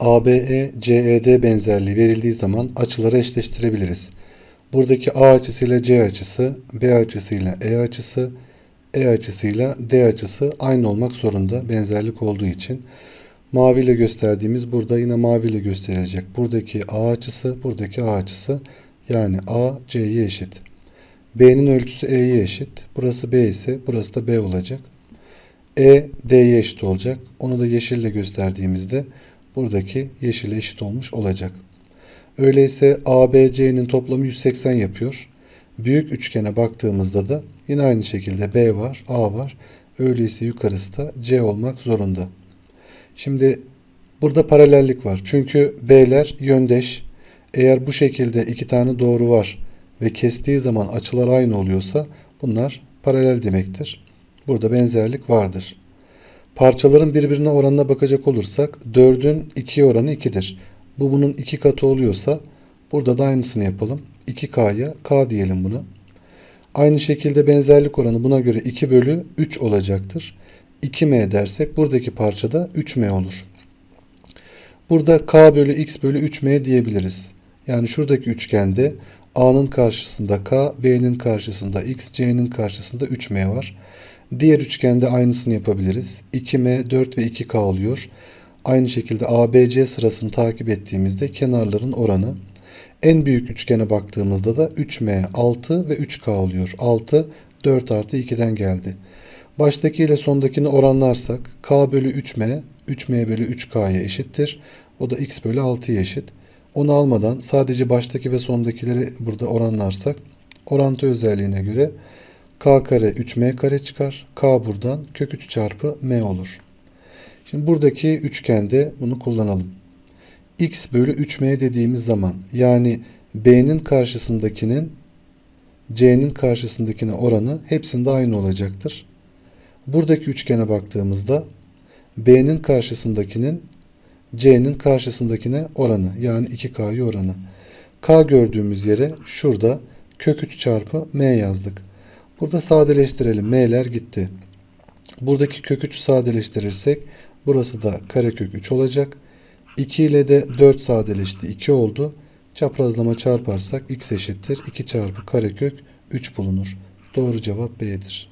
ABE, CED benzerliği verildiği zaman açıları eşleştirebiliriz. Buradaki A açısıyla C açısı, B açısıyla E açısı, E açısıyla D açısı aynı olmak zorunda benzerlik olduğu için. Mavi ile gösterdiğimiz burada yine mavi ile gösterilecek. Buradaki A açısı, buradaki A açısı yani A C'ye eşit. B'nin ölçüsü E'ye eşit. Burası B ise burası da B olacak. E D'ye eşit olacak. Onu da yeşille gösterdiğimizde buradaki yeşile eşit olmuş olacak. Öyleyse ABC'nin toplamı 180 yapıyor. Büyük üçgene baktığımızda da yine aynı şekilde B var, A var. Öyleyse yukarısı da C olmak zorunda. Şimdi burada paralellik var. Çünkü B'ler yöndeş. Eğer bu şekilde iki tane doğru var ve kestiği zaman açılar aynı oluyorsa bunlar paralel demektir. Burada benzerlik vardır. Parçaların birbirine oranına bakacak olursak 4'ün 2'ye oranı 2'dir. Bu bunun 2 katı oluyorsa burada da aynısını yapalım. 2K'ya K diyelim buna. Aynı şekilde benzerlik oranı buna göre 2 bölü 3 olacaktır. 2M dersek buradaki parçada 3M olur. Burada K bölü X bölü 3M diyebiliriz. Yani şuradaki üçgende A'nın karşısında K, B'nin karşısında X, C'nin karşısında 3M var. Diğer üçgende aynısını yapabiliriz. 2M 4 ve 2K oluyor. Aynı şekilde ABC sırasını takip ettiğimizde kenarların oranı. En büyük üçgene baktığımızda da 3M 6 ve 3K oluyor. 6 4 artı 2'den geldi. Baştaki ile sondakini oranlarsak K bölü 3M 3M bölü 3K'ya eşittir. O da X bölü 6'ya eşit. Onu almadan sadece baştaki ve sondakileri burada oranlarsak orantı özelliğine göre k kare 3m kare çıkar. k buradan kök 3 çarpı m olur. Şimdi buradaki üçgende bunu kullanalım. x bölü 3m dediğimiz zaman yani b'nin karşısındakinin c'nin karşısındakine oranı hepsinde aynı olacaktır. Buradaki üçgene baktığımızda b'nin karşısındakinin c'nin karşısındakine oranı yani 2k'yı oranı. k gördüğümüz yere şurada kök 3 çarpı m yazdık. Burada sadeleştirelim. M'ler gitti. Buradaki kök 3'ü sadeleştirirsek burası da karekök 3 olacak. 2 ile de 4 sadeleşti. 2 oldu. Çaprazlama çarparsak x eşittir. 2 çarpı karekök 3 bulunur. Doğru cevap B'dir.